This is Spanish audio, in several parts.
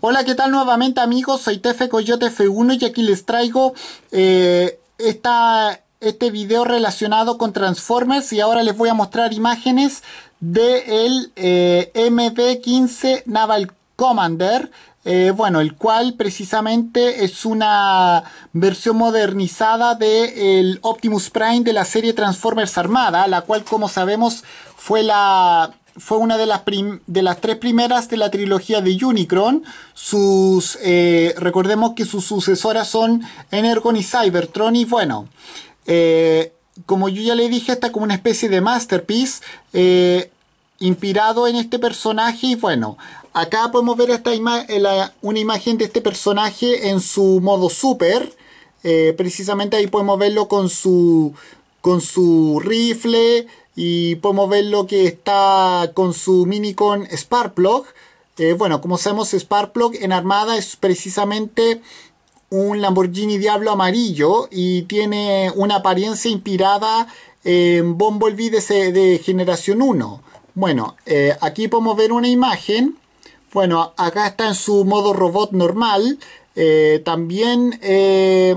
Hola, ¿qué tal nuevamente amigos? Soy Tefe Coyote F1 y aquí les traigo eh, este video relacionado con Transformers y ahora les voy a mostrar imágenes del de 15 eh, Naval Commander. Eh, bueno, el cual precisamente es una versión modernizada del Optimus Prime de la serie Transformers Armada, la cual como sabemos fue la fue una de las, de las tres primeras de la trilogía de Unicron. Sus, eh, recordemos que sus sucesoras son Energon y Cybertron. Y bueno, eh, como yo ya le dije, está como una especie de masterpiece. Eh, inspirado en este personaje y bueno, acá podemos ver esta una imagen de este personaje en su modo super precisamente ahí podemos verlo con su con su rifle y podemos ver lo que está con su Minicon Sparkplug. Eh, bueno, como sabemos, Sparkplug en Armada es precisamente un Lamborghini Diablo amarillo y tiene una apariencia inspirada en Bumblebee de, de generación 1. Bueno, eh, aquí podemos ver una imagen. Bueno, acá está en su modo robot normal. Eh, también, eh,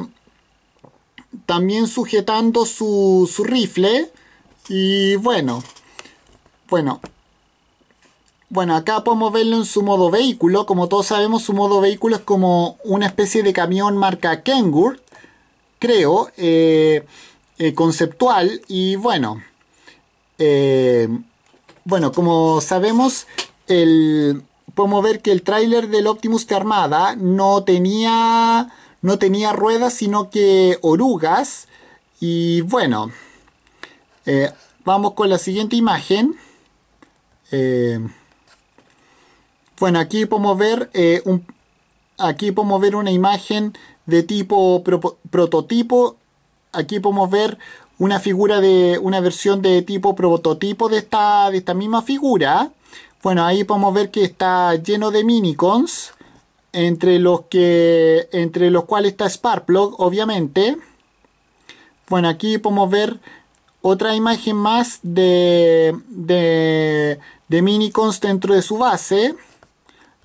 también sujetando su rifle. Y bueno, bueno, bueno, acá podemos verlo en su modo vehículo. Como todos sabemos, su modo vehículo es como una especie de camión marca Kengur, creo, eh, eh, conceptual. Y bueno, eh, bueno, como sabemos, podemos ver que el tráiler del Optimus de Armada no tenía, no tenía ruedas, sino que orugas. Y bueno... Eh, vamos con la siguiente imagen. Eh, bueno, aquí podemos ver eh, aquí podemos ver una imagen de tipo prototipo. Aquí podemos ver una figura de una versión de tipo prototipo de esta, esta misma figura. Bueno, ahí podemos ver que está lleno de minicons, entre los que entre los cuales está Sparkplug, obviamente. Bueno, aquí podemos ver otra imagen más de, de, de minicons dentro de su base.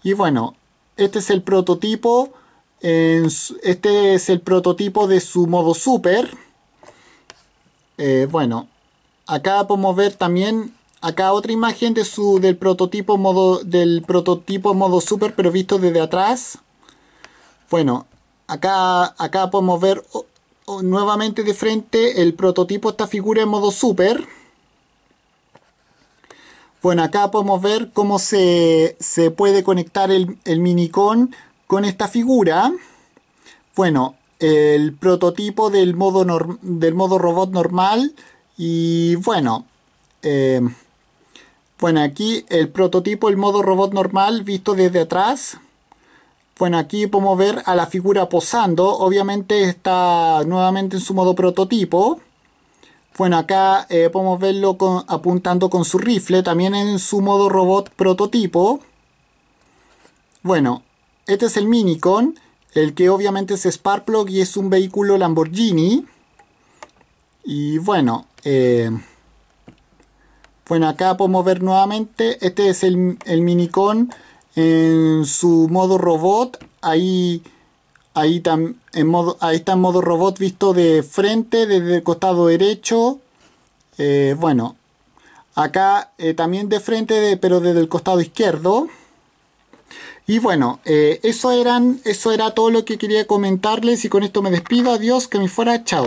Y bueno, este es el prototipo. este es el prototipo de su modo super. Eh, bueno, acá podemos ver también acá otra imagen de su del prototipo modo del prototipo modo super pero visto desde atrás. Bueno, acá acá podemos ver Oh, nuevamente de frente el prototipo esta figura en modo super. Bueno, acá podemos ver cómo se, puede conectar el, el con esta figura. Bueno, el prototipo del modo, del modo robot normal. Y bueno, eh, bueno, aquí el prototipo, el modo robot normal visto desde atrás. Bueno, aquí podemos ver a la figura posando. Obviamente está nuevamente en su modo prototipo. Bueno, acá eh, podemos verlo apuntando con su rifle, también en su modo robot prototipo. Bueno, este es el Minicon, el que obviamente es Sparkplug y es un vehículo Lamborghini. Y bueno, eh, bueno, acá podemos ver nuevamente, este es el, el Minicon en su modo robot, ahí, ahí, en modo, está en modo robot visto de frente, desde el costado derecho. Eh, bueno, acá eh, también de frente, pero desde el costado izquierdo. Y bueno, eh, eso, eran, eso era todo lo que quería comentarles y con esto me despido. Adiós, que me fuera, chao.